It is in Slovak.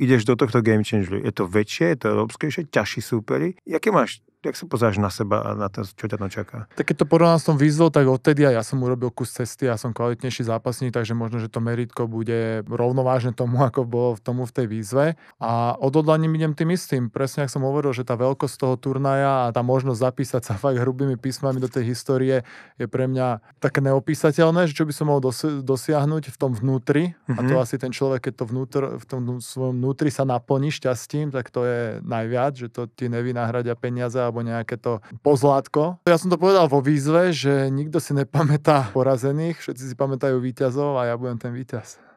ideš do tohto game changeru. Je to väčšie, je to európskejšie, ťažší súperi. Jaké máš jak sa pozeráš na seba a na to, čo ťa tam čaká? Tak keď to porovnám s tom výzvou, tak odtedy aj ja som urobil kus cesty, ja som kvalitnejší zápasník, takže možno, že to meritko bude rovnovážne tomu, ako bolo v tomu v tej výzve. A odhodlaním idem tým istým. Presne, ak som hovoril, že tá veľkosť toho turnaja a tá možnosť zapísať sa fakt hrubými písmami do tej histórie je pre mňa také neopísateľné, že čo by som mohol dosi- dosiahnuť v tom vnútri. Mm-hmm. A to mhm. asi ten človek, keď to vnútr, v tom svojom vnútri sa naplní šťastím, tak to je najviac, že to ti nevynáhradia peniaze alebo nejaké to pozlátko. Ja som to povedal vo výzve, že nikto si nepamätá porazených, všetci si pamätajú víťazov a ja budem ten víťaz.